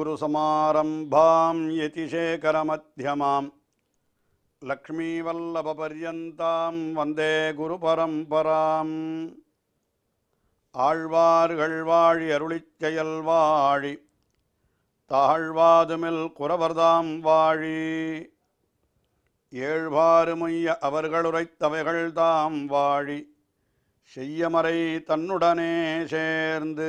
कुरुसमारम्भां यतिशेखरमध्यमां लक्ष्मीवल्लभपर्यन्तां वन्दे गुरुपरम्पराम् ஆழ்வார்கள் வாழி அருளிச் வாழி தாழ்வாதுமில் குறவர்தாம் வாழி ஏழ்வாறுமைய அவர்களுரைத்தவைகள் தாம் வாழி செய்யமறை தன்னுடனே சேர்ந்து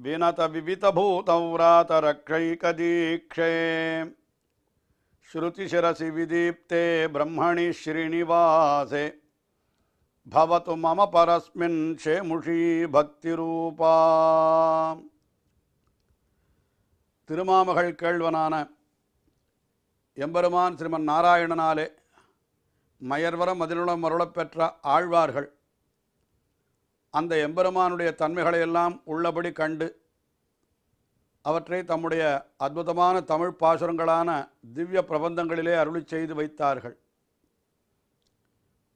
ஸ்ருதிசிரசி श्रुतिशिरसि विदीप्ते ब्रह्मणि श्रीनिवासे भवतु मम परस्मिन् பக்தி ரூபா திருமாமகள் கேள்வனான எம்பெருமான் ஸ்ரீமன் நாராயணனாலே மயர்வரம் அதிலுளம் அருளப்பெற்ற ஆழ்வார்கள் அந்த எம்பெருமானுடைய தன்மைகளை எல்லாம் உள்ளபடி கண்டு அவற்றை தம்முடைய அற்புதமான தமிழ் பாசுரங்களான திவ்ய பிரபந்தங்களிலே அருளி செய்து வைத்தார்கள்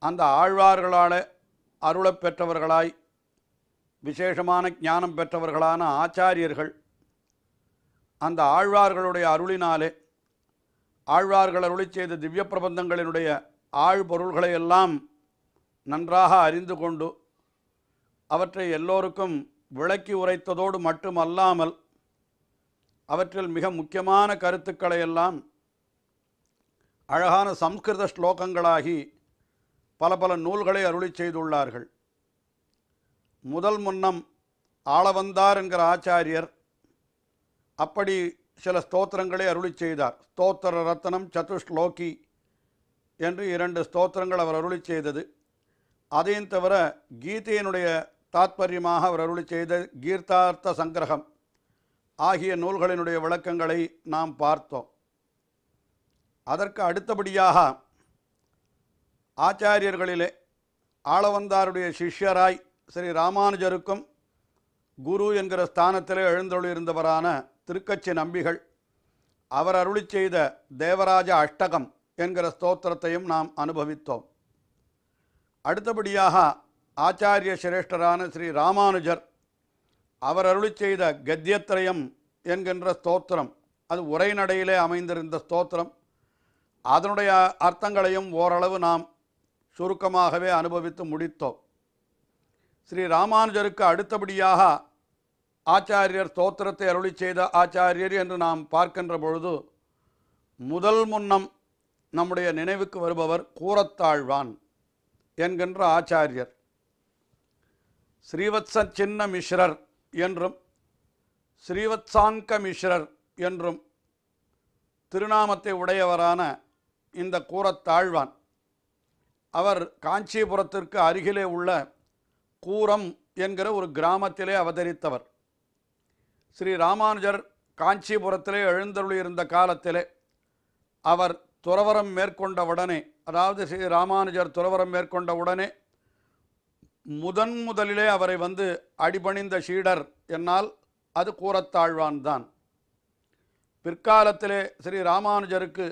அந்த ஆழ்வார்களால் அருளப் பெற்றவர்களாய் விசேஷமான ஞானம் பெற்றவர்களான ஆச்சாரியர்கள் அந்த ஆழ்வார்களுடைய அருளினாலே ஆழ்வார்கள் அருளி செய்த திவ்ய பிரபந்தங்களினுடைய ஆழ்பொருள்களை எல்லாம் நன்றாக அறிந்து கொண்டு அவற்றை எல்லோருக்கும் விளக்கி உரைத்ததோடு மட்டுமல்லாமல் அவற்றில் மிக முக்கியமான கருத்துக்களை எல்லாம் அழகான சம்ஸ்கிருத ஸ்லோகங்களாகி பல பல நூல்களை அருளி செய்துள்ளார்கள் முதல் முன்னம் ஆளவந்தார் என்கிற ஆச்சாரியர் அப்படி சில ஸ்தோத்திரங்களை அருளி செய்தார் ஸ்தோத்திர ரத்தனம் சதுஷ்லோகி என்று இரண்டு ஸ்தோத்திரங்கள் அவர் அருளி செய்தது அதையும் தவிர கீதையினுடைய தாத்பரியமாக அவர் அருளி செய்த கீர்த்தார்த்த சங்கிரகம் ஆகிய நூல்களினுடைய விளக்கங்களை நாம் பார்த்தோம் அதற்கு அடுத்தபடியாக ஆச்சாரியர்களிலே ஆளவந்தாருடைய சிஷ்யராய் ஸ்ரீ ராமானுஜருக்கும் குரு என்கிற ஸ்தானத்திலே எழுந்தொழியிருந்தவரான திருக்கட்சி நம்பிகள் அவர் அருளி செய்த தேவராஜ அஷ்டகம் என்கிற ஸ்தோத்திரத்தையும் நாம் அனுபவித்தோம் அடுத்தபடியாக ஆச்சாரிய சிரேஷ்டரான ஸ்ரீ ராமானுஜர் அவர் அருளி செய்த கத்தியத்திரயம் என்கின்ற ஸ்தோத்திரம் அது உரைநடையிலே அமைந்திருந்த ஸ்தோத்திரம் அதனுடைய அர்த்தங்களையும் ஓரளவு நாம் சுருக்கமாகவே அனுபவித்து முடித்தோம் ஸ்ரீ ராமானுஜருக்கு அடுத்தபடியாக ஆச்சாரியர் ஸ்தோத்திரத்தை அருளி செய்த ஆச்சாரியர் என்று நாம் பார்க்கின்ற பொழுது முதல் முன்னம் நம்முடைய நினைவுக்கு வருபவர் கூரத்தாழ்வான் என்கின்ற ஆச்சாரியர் ஸ்ரீவத்ச சின்ன மிஸ்ரர் என்றும் ஸ்ரீவத்சாங்க மிஸ்ரர் என்றும் திருநாமத்தை உடையவரான இந்த கூரத்தாழ்வான் அவர் காஞ்சிபுரத்திற்கு அருகிலே உள்ள கூரம் என்கிற ஒரு கிராமத்திலே அவதரித்தவர் ஸ்ரீ ராமானுஜர் காஞ்சிபுரத்திலே எழுந்தருளியிருந்த காலத்திலே அவர் துறவரம் மேற்கொண்டவுடனே அதாவது ஸ்ரீ ராமானுஜர் துறவரம் மேற்கொண்ட உடனே முதன் முதலிலே அவரை வந்து அடிபணிந்த ஷீடர் என்னால் அது கூறத்தாழ்வான் தான் பிற்காலத்திலே ஸ்ரீ ராமானுஜருக்கு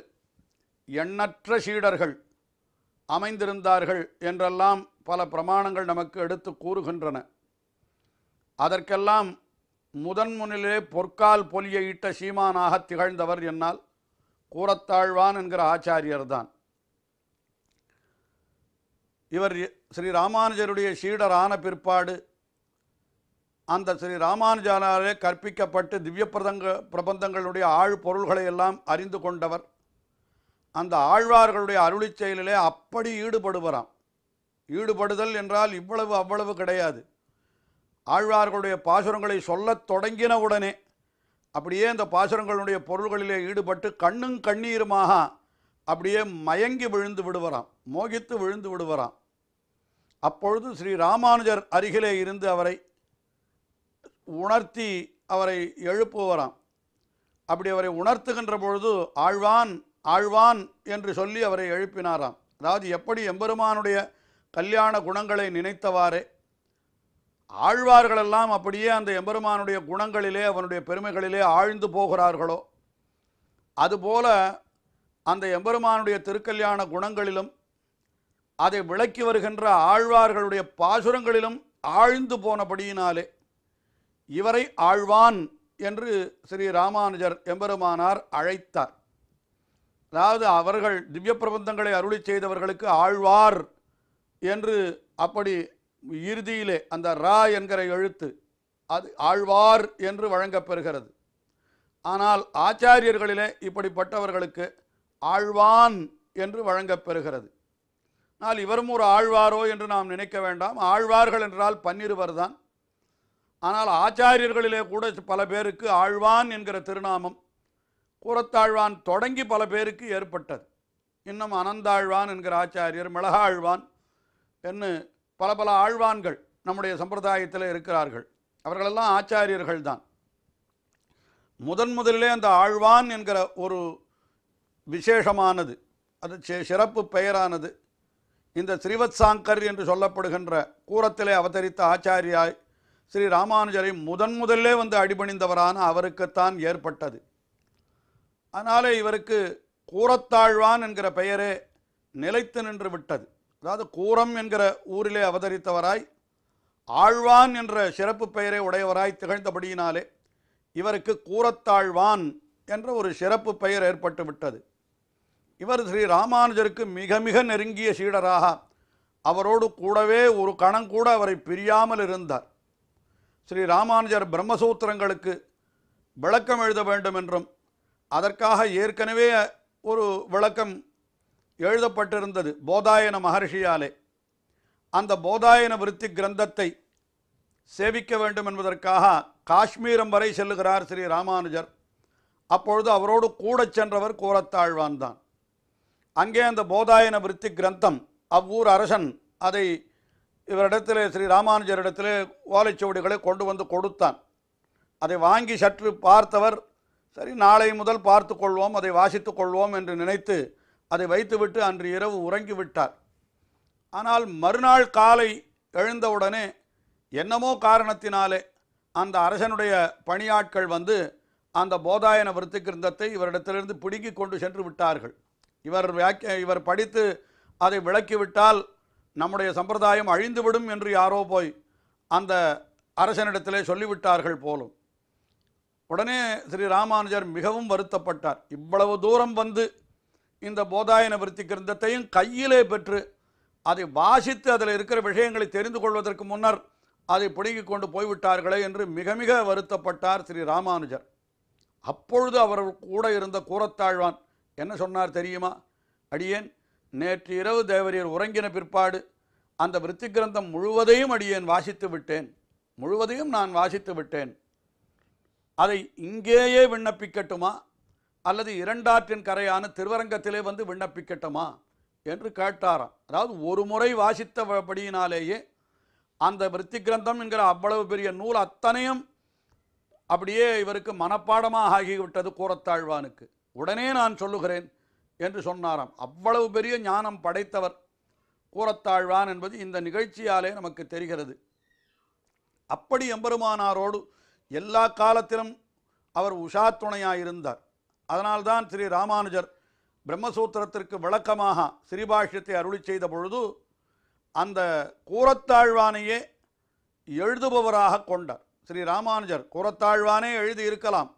எண்ணற்ற ஷீடர்கள் அமைந்திருந்தார்கள் என்றெல்லாம் பல பிரமாணங்கள் நமக்கு எடுத்து கூறுகின்றன அதற்கெல்லாம் முதன் முன்னிலே பொற்கால் பொலியை இட்ட சீமானாக திகழ்ந்தவர் என்னால் கூறத்தாழ்வான் என்கிற ஆச்சாரியர்தான் இவர் ஸ்ரீ ராமானுஜருடைய சீடரான பிற்பாடு அந்த ஸ்ரீ ராமானுஜனாலே கற்பிக்கப்பட்டு திவ்ய பிரதங்க பிரபந்தங்களுடைய ஆழ் பொருள்களை எல்லாம் அறிந்து கொண்டவர் அந்த ஆழ்வார்களுடைய அருளி செயலிலே அப்படி ஈடுபடுவராம் ஈடுபடுதல் என்றால் இவ்வளவு அவ்வளவு கிடையாது ஆழ்வார்களுடைய பாசுரங்களை சொல்லத் தொடங்கினவுடனே அப்படியே அந்த பாசுரங்களுடைய பொருள்களிலே ஈடுபட்டு கண்ணும் கண்ணீருமாக அப்படியே மயங்கி விழுந்து விடுவராம் மோகித்து விழுந்து விடுவராம் அப்பொழுது ஸ்ரீ ராமானுஜர் அருகிலே இருந்து அவரை உணர்த்தி அவரை எழுப்புவராம் அப்படி அவரை உணர்த்துகின்ற பொழுது ஆழ்வான் ஆழ்வான் என்று சொல்லி அவரை எழுப்பினாராம் அதாவது எப்படி எம்பெருமானுடைய கல்யாண குணங்களை நினைத்தவாறே ஆழ்வார்களெல்லாம் அப்படியே அந்த எம்பெருமானுடைய குணங்களிலே அவனுடைய பெருமைகளிலே ஆழ்ந்து போகிறார்களோ அதுபோல அந்த எம்பெருமானுடைய திருக்கல்யாண குணங்களிலும் அதை விளக்கி வருகின்ற ஆழ்வார்களுடைய பாசுரங்களிலும் ஆழ்ந்து போனபடியினாலே இவரை ஆழ்வான் என்று ஸ்ரீ ராமானுஜர் எம்பெருமானார் அழைத்தார் அதாவது அவர்கள் திவ்ய பிரபந்தங்களை அருளி செய்தவர்களுக்கு ஆழ்வார் என்று அப்படி இறுதியிலே அந்த ரா என்கிற எழுத்து அது ஆழ்வார் என்று வழங்கப்பெறுகிறது ஆனால் ஆச்சாரியர்களிலே இப்படிப்பட்டவர்களுக்கு ஆழ்வான் என்று வழங்கப்பெறுகிறது ஆனால் இவரும் ஒரு ஆழ்வாரோ என்று நாம் நினைக்க வேண்டாம் ஆழ்வார்கள் என்றால் பன்னிருவர் தான் ஆனால் ஆச்சாரியர்களிலே கூட பல பேருக்கு ஆழ்வான் என்கிற திருநாமம் கூரத்தாழ்வான் தொடங்கி பல பேருக்கு ஏற்பட்டது இன்னும் அனந்தாழ்வான் என்கிற ஆச்சாரியர் மிளகாழ்வான் என்று பல பல ஆழ்வான்கள் நம்முடைய சம்பிரதாயத்தில் இருக்கிறார்கள் அவர்களெல்லாம் ஆச்சாரியர்கள் தான் முதன் முதலிலே அந்த ஆழ்வான் என்கிற ஒரு விசேஷமானது அது சிறப்பு பெயரானது இந்த ஸ்ரீவத் சாங்கர் என்று சொல்லப்படுகின்ற கூரத்திலே அவதரித்த ஆச்சாரியாய் ஸ்ரீ ராமானுஜரை முதன் முதல்லே வந்து அடிபணிந்தவரான அவருக்குத்தான் ஏற்பட்டது அதனாலே இவருக்கு கூரத்தாழ்வான் என்கிற பெயரே நிலைத்து நின்று விட்டது அதாவது கூரம் என்கிற ஊரிலே அவதரித்தவராய் ஆழ்வான் என்ற சிறப்பு பெயரை உடையவராய் திகழ்ந்தபடியினாலே இவருக்கு கூரத்தாழ்வான் என்ற ஒரு சிறப்பு பெயர் ஏற்பட்டு விட்டது இவர் ஸ்ரீ ராமானுஜருக்கு மிக மிக நெருங்கிய சீடராக அவரோடு கூடவே ஒரு கணம் கூட அவரை பிரியாமல் இருந்தார் ஸ்ரீ ராமானுஜர் பிரம்மசூத்திரங்களுக்கு விளக்கம் எழுத வேண்டும் என்றும் அதற்காக ஏற்கனவே ஒரு விளக்கம் எழுதப்பட்டிருந்தது போதாயன மகர்ஷியாலே அந்த போதாயன விருத்தி கிரந்தத்தை சேவிக்க வேண்டும் என்பதற்காக காஷ்மீரம் வரை செல்லுகிறார் ஸ்ரீ ராமானுஜர் அப்பொழுது அவரோடு கூட சென்றவர் கூறத்தாழ்வான்தான் தான் அங்கே அந்த போதாயன விருத்தி கிரந்தம் அவ்வூர் அரசன் அதை இவரிடத்தில் ஸ்ரீ ராமானுஜரிடத்தில் ஓலைச்சுவடிகளை கொண்டு வந்து கொடுத்தான் அதை வாங்கி சற்று பார்த்தவர் சரி நாளை முதல் பார்த்து கொள்வோம் அதை வாசித்து கொள்வோம் என்று நினைத்து அதை வைத்துவிட்டு அன்று இரவு உறங்கி விட்டார் ஆனால் மறுநாள் காலை எழுந்தவுடனே என்னமோ காரணத்தினாலே அந்த அரசனுடைய பணியாட்கள் வந்து அந்த போதாயன விருத்தி கிருந்தத்தை இவரிடத்திலிருந்து பிடுங்கி கொண்டு சென்று விட்டார்கள் இவர் வியாக்கிய இவர் படித்து அதை விளக்கிவிட்டால் நம்முடைய சம்பிரதாயம் அழிந்துவிடும் என்று யாரோ போய் அந்த அரசனிடத்திலே சொல்லிவிட்டார்கள் போலும் உடனே ஸ்ரீ ராமானுஜர் மிகவும் வருத்தப்பட்டார் இவ்வளவு தூரம் வந்து இந்த போதாயன விருத்தி கிருந்தத்தையும் கையிலே பெற்று அதை வாசித்து அதில் இருக்கிற விஷயங்களை தெரிந்து கொள்வதற்கு முன்னர் அதை பிடுங்கி கொண்டு போய்விட்டார்களே என்று மிக மிக வருத்தப்பட்டார் ஸ்ரீ ராமானுஜர் அப்பொழுது அவர் கூட இருந்த கூறத்தாழ்வான் என்ன சொன்னார் தெரியுமா அடியேன் நேற்று இரவு தேவரியர் உறங்கின பிற்பாடு அந்த விருத்தி கிரந்தம் முழுவதையும் அடியேன் வாசித்து விட்டேன் முழுவதையும் நான் வாசித்து விட்டேன் அதை இங்கேயே விண்ணப்பிக்கட்டுமா அல்லது இரண்டாற்றின் கரையான திருவரங்கத்திலே வந்து விண்ணப்பிக்கட்டுமா என்று கேட்டாராம் அதாவது ஒரு முறை வாசித்தபடியினாலேயே அந்த விருத்தி கிரந்தம் என்கிற அவ்வளவு பெரிய நூல் அத்தனையும் அப்படியே இவருக்கு மனப்பாடமாக ஆகிவிட்டது கூறத்தாழ்வானுக்கு உடனே நான் சொல்லுகிறேன் என்று சொன்னாராம் அவ்வளவு பெரிய ஞானம் படைத்தவர் கூறத்தாழ்வான் என்பது இந்த நிகழ்ச்சியாலே நமக்கு தெரிகிறது அப்படி எம்பெருமானாரோடு எல்லா காலத்திலும் அவர் உஷா துணையாக இருந்தார் அதனால்தான் ஸ்ரீ ராமானுஜர் பிரம்மசூத்திரத்திற்கு விளக்கமாக ஸ்ரீபாஷ்யத்தை அருளி செய்த பொழுது அந்த கூரத்தாழ்வானையே எழுதுபவராக கொண்டார் ஸ்ரீ ராமானுஜர் கூரத்தாழ்வானே எழுதி இருக்கலாம்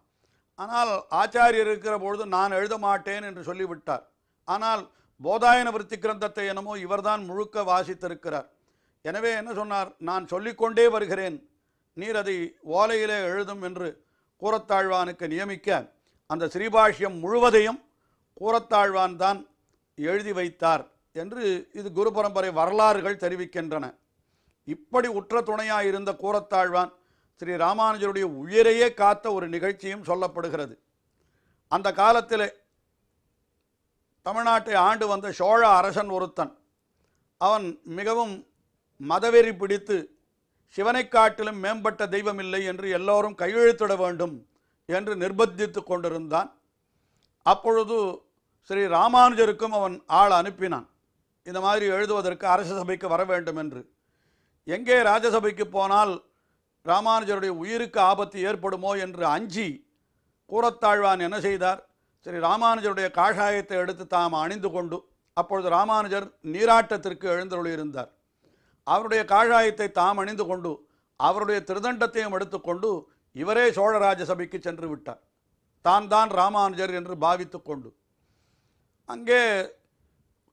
ஆனால் ஆச்சாரியர் இருக்கிற பொழுது நான் எழுத மாட்டேன் என்று சொல்லிவிட்டார் ஆனால் போதாயன விருத்தி கிரந்தத்தை என்னமோ இவர்தான் முழுக்க வாசித்திருக்கிறார் எனவே என்ன சொன்னார் நான் சொல்லிக்கொண்டே வருகிறேன் நீர் அதை ஓலையிலே எழுதும் என்று கூரத்தாழ்வானுக்கு நியமிக்க அந்த ஸ்ரீபாஷ்யம் முழுவதையும் கூரத்தாழ்வான் தான் எழுதி வைத்தார் என்று இது குரு பரம்பரை வரலாறுகள் தெரிவிக்கின்றன இப்படி உற்ற துணையாக இருந்த கூரத்தாழ்வான் ஸ்ரீ ராமானுஜருடைய உயிரையே காத்த ஒரு நிகழ்ச்சியும் சொல்லப்படுகிறது அந்த காலத்தில் தமிழ்நாட்டை ஆண்டு வந்த சோழ அரசன் ஒருத்தன் அவன் மிகவும் மதவெறி பிடித்து சிவனை காட்டிலும் மேம்பட்ட தெய்வம் இல்லை என்று எல்லோரும் கையெழுத்திட வேண்டும் என்று நிர்பந்தித்து கொண்டிருந்தான் அப்பொழுது ஸ்ரீ ராமானுஜருக்கும் அவன் ஆள் அனுப்பினான் இந்த மாதிரி எழுதுவதற்கு அரச சபைக்கு வர வேண்டும் என்று எங்கே ராஜசபைக்கு போனால் ராமானுஜருடைய உயிருக்கு ஆபத்து ஏற்படுமோ என்று அஞ்சி கூறத்தாழ்வான் என்ன செய்தார் சரி ராமானுஜருடைய காஷாயத்தை எடுத்து தாம் அணிந்து கொண்டு அப்பொழுது ராமானுஜர் நீராட்டத்திற்கு எழுந்தருளியிருந்தார் அவருடைய காஷாயத்தை தாம் அணிந்து கொண்டு அவருடைய திருதண்டத்தையும் எடுத்துக்கொண்டு இவரே சோழராஜ சபைக்கு சென்று விட்டார் தான் தான் ராமானுஜர் என்று பாவித்து கொண்டு அங்கே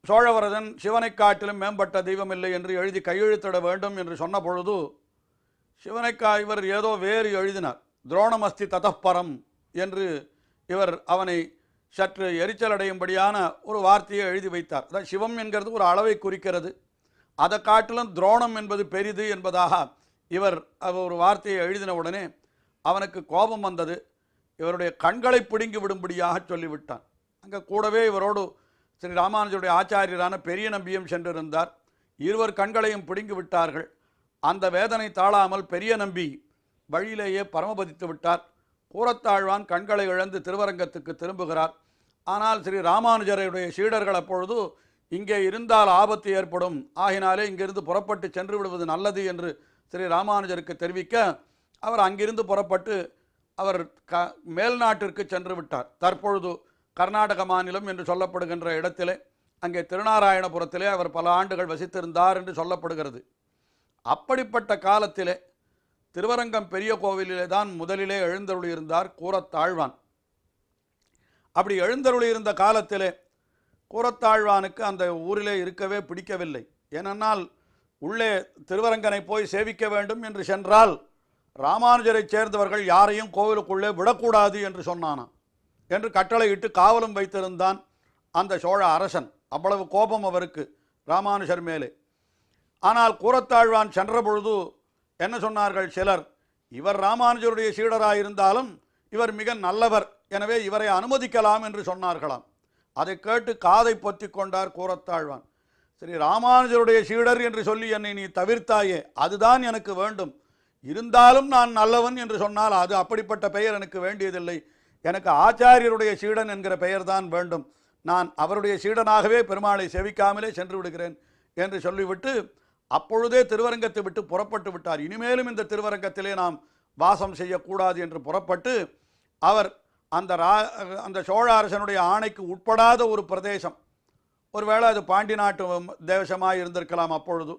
சோழவரதன் சிவனை காட்டிலும் மேம்பட்ட தெய்வம் இல்லை என்று எழுதி கையெழுத்திட வேண்டும் என்று சொன்ன பொழுது சிவனைக்கா இவர் ஏதோ வேறு எழுதினார் துரோணமஸ்தி ததப்பரம் என்று இவர் அவனை சற்று எரிச்சல் அடையும்படியான ஒரு வார்த்தையை எழுதி வைத்தார் அதான் சிவம் என்கிறது ஒரு அளவை குறிக்கிறது அதை காட்டிலும் துரோணம் என்பது பெரிது என்பதாக இவர் ஒரு வார்த்தையை எழுதின உடனே அவனுக்கு கோபம் வந்தது இவருடைய கண்களை பிடுங்கி விடும்படியாக சொல்லிவிட்டான் அங்கே கூடவே இவரோடு ஸ்ரீ ராமானுஜருடைய ஆச்சாரியரான பெரிய நம்பியும் சென்றிருந்தார் இருவர் கண்களையும் பிடுங்கி விட்டார்கள் அந்த வேதனை தாழாமல் பெரிய நம்பி வழியிலேயே பரமபதித்து விட்டார் கூறத்தாழ்வான் கண்களை இழந்து திருவரங்கத்துக்கு திரும்புகிறார் ஆனால் ஸ்ரீ ராமானுஜருடைய சீடர்கள் அப்பொழுது இங்கே இருந்தால் ஆபத்து ஏற்படும் ஆகினாலே இங்கிருந்து புறப்பட்டு சென்று விடுவது நல்லது என்று ஸ்ரீ ராமானுஜருக்கு தெரிவிக்க அவர் அங்கிருந்து புறப்பட்டு அவர் க மேல்நாட்டிற்கு சென்று விட்டார் தற்பொழுது கர்நாடக மாநிலம் என்று சொல்லப்படுகின்ற இடத்திலே அங்கே திருநாராயணபுரத்திலே அவர் பல ஆண்டுகள் வசித்திருந்தார் என்று சொல்லப்படுகிறது அப்படிப்பட்ட காலத்திலே திருவரங்கம் பெரிய கோவிலிலே தான் முதலிலே எழுந்தருளியிருந்தார் கூரத்தாழ்வான் அப்படி எழுந்தருளியிருந்த காலத்திலே கூரத்தாழ்வானுக்கு அந்த ஊரிலே இருக்கவே பிடிக்கவில்லை ஏனென்னால் உள்ளே திருவரங்கனை போய் சேவிக்க வேண்டும் என்று சென்றால் ராமானுஜரைச் சேர்ந்தவர்கள் யாரையும் கோவிலுக்குள்ளே விடக்கூடாது என்று சொன்னானான் என்று கட்டளையிட்டு காவலும் வைத்திருந்தான் அந்த சோழ அரசன் அவ்வளவு கோபம் அவருக்கு ராமானுஜர் மேலே ஆனால் கூறத்தாழ்வான் சென்ற பொழுது என்ன சொன்னார்கள் சிலர் இவர் ராமானுஜருடைய சீடராயிருந்தாலும் இவர் மிக நல்லவர் எனவே இவரை அனுமதிக்கலாம் என்று சொன்னார்களாம் அதை கேட்டு காதை பொத்தி கொண்டார் கூறத்தாழ்வான் சரி ராமானுஜருடைய சீடர் என்று சொல்லி என்னை நீ தவிர்த்தாயே அதுதான் எனக்கு வேண்டும் இருந்தாலும் நான் நல்லவன் என்று சொன்னால் அது அப்படிப்பட்ட பெயர் எனக்கு வேண்டியதில்லை எனக்கு ஆச்சாரியருடைய சீடன் என்கிற பெயர் தான் வேண்டும் நான் அவருடைய சீடனாகவே பெருமாளை செவிக்காமலே சென்று விடுகிறேன் என்று சொல்லிவிட்டு அப்பொழுதே திருவரங்கத்தை விட்டு புறப்பட்டு விட்டார் இனிமேலும் இந்த திருவரங்கத்திலே நாம் வாசம் செய்யக்கூடாது என்று புறப்பட்டு அவர் அந்த ரா அந்த சோழ அரசனுடைய ஆணைக்கு உட்படாத ஒரு பிரதேசம் ஒருவேளை அது பாண்டி நாட்டு தேசமாக இருந்திருக்கலாம் அப்பொழுது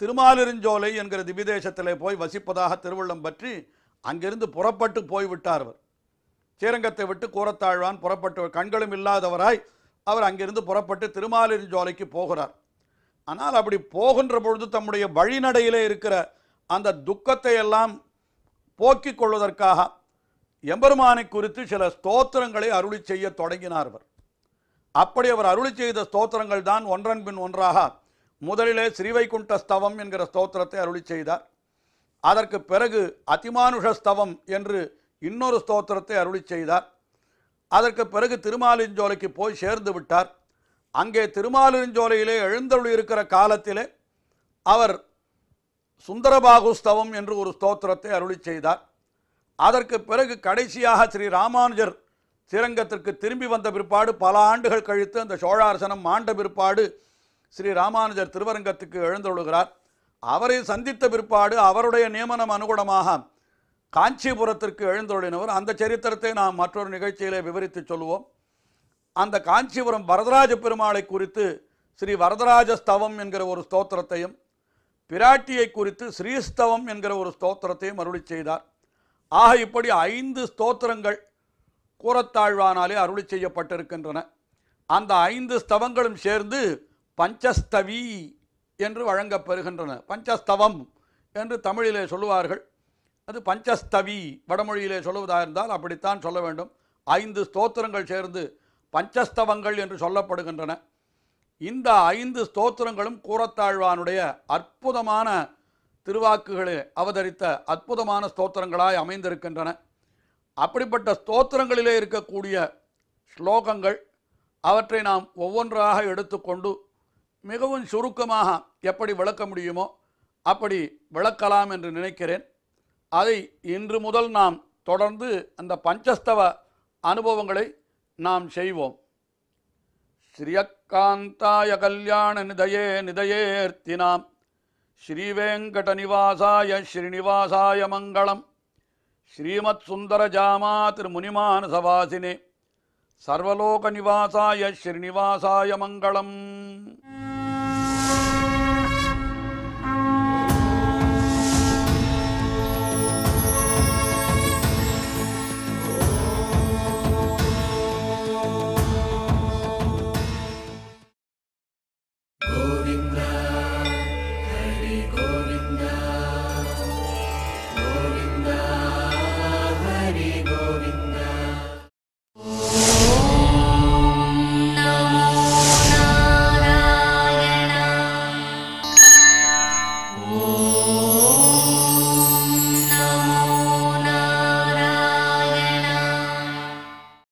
திருமாலிருஞ்சோலை என்கிற திவிதேசத்திலே போய் வசிப்பதாக திருவள்ளம் பற்றி அங்கிருந்து புறப்பட்டு போய்விட்டார் அவர் ஸ்ரீரங்கத்தை விட்டு கூறத்தாழ்வான் புறப்பட்டு கண்களும் இல்லாதவராய் அவர் அங்கிருந்து புறப்பட்டு திருமாலிருஞ்சோலைக்கு போகிறார் ஆனால் அப்படி போகின்ற பொழுது தம்முடைய வழிநடையிலே இருக்கிற அந்த துக்கத்தை எல்லாம் போக்கிக் கொள்வதற்காக எம்பெருமானை குறித்து சில ஸ்தோத்திரங்களை அருளி செய்ய தொடங்கினார் அவர் அப்படி அவர் அருளி செய்த ஸ்தோத்திரங்கள் தான் ஒன்றன் பின் ஒன்றாக முதலிலே ஸ்ரீவைகுண்ட ஸ்தவம் என்கிற ஸ்தோத்திரத்தை அருளி செய்தார் அதற்கு பிறகு அதிமானுஷ ஸ்தவம் என்று இன்னொரு ஸ்தோத்திரத்தை அருளி செய்தார் அதற்கு பிறகு திருமாலிஞ்சோலைக்கு போய் சேர்ந்து விட்டார் அங்கே திருமாலிருஞ்சோலையிலே எழுந்தருள் இருக்கிற காலத்திலே அவர் சுந்தரபாகுஸ்தவம் என்று ஒரு ஸ்தோத்திரத்தை அருளி செய்தார் அதற்கு பிறகு கடைசியாக ஸ்ரீ ராமானுஜர் ஸ்ரீரங்கத்திற்கு திரும்பி வந்த பிற்பாடு பல ஆண்டுகள் கழித்து அந்த சோழாரசனம் ஆண்ட பிற்பாடு ஸ்ரீ ராமானுஜர் திருவரங்கத்துக்கு எழுந்தொழுகிறார் அவரை சந்தித்த பிற்பாடு அவருடைய நியமனம் அனுகுணமாக காஞ்சிபுரத்திற்கு எழுந்தொழினவர் அந்த சரித்திரத்தை நாம் மற்றொரு நிகழ்ச்சியிலே விவரித்து சொல்லுவோம் அந்த காஞ்சிபுரம் வரதராஜ பெருமாளை குறித்து ஸ்ரீ வரதராஜ ஸ்தவம் என்கிற ஒரு ஸ்தோத்திரத்தையும் பிராட்டியை குறித்து ஸ்ரீஸ்தவம் என்கிற ஒரு ஸ்தோத்திரத்தையும் அருளி செய்தார் ஆக இப்படி ஐந்து ஸ்தோத்திரங்கள் கூறத்தாழ்வானாலே அருளி செய்யப்பட்டிருக்கின்றன அந்த ஐந்து ஸ்தவங்களும் சேர்ந்து பஞ்சஸ்தவி என்று வழங்கப்பெறுகின்றன பஞ்சஸ்தவம் என்று தமிழிலே சொல்லுவார்கள் அது பஞ்சஸ்தவி வடமொழியிலே சொல்லுவதாக இருந்தால் அப்படித்தான் சொல்ல வேண்டும் ஐந்து ஸ்தோத்திரங்கள் சேர்ந்து பஞ்சஸ்தவங்கள் என்று சொல்லப்படுகின்றன இந்த ஐந்து ஸ்தோத்திரங்களும் கூறத்தாழ்வானுடைய அற்புதமான திருவாக்குகளை அவதரித்த அற்புதமான ஸ்தோத்திரங்களாய் அமைந்திருக்கின்றன அப்படிப்பட்ட ஸ்தோத்திரங்களிலே இருக்கக்கூடிய ஸ்லோகங்கள் அவற்றை நாம் ஒவ்வொன்றாக எடுத்துக்கொண்டு மிகவும் சுருக்கமாக எப்படி விளக்க முடியுமோ அப்படி விளக்கலாம் என்று நினைக்கிறேன் அதை இன்று முதல் நாம் தொடர்ந்து அந்த பஞ்சஸ்தவ அனுபவங்களை நாம் செய்வோம் ஸ்ரீயக்காந்தாய கல்யாண நிதயே நிதயேர்த்தினாம் நிவாசாய ஸ்ரீனிவாசாய மங்களம் ஸ்ரீமத் சுந்தர ஜாமா திரு முனிமான சவாசினே சர்வலோக நிவாசாய ஸ்ரீனிவாசாய மங்களம்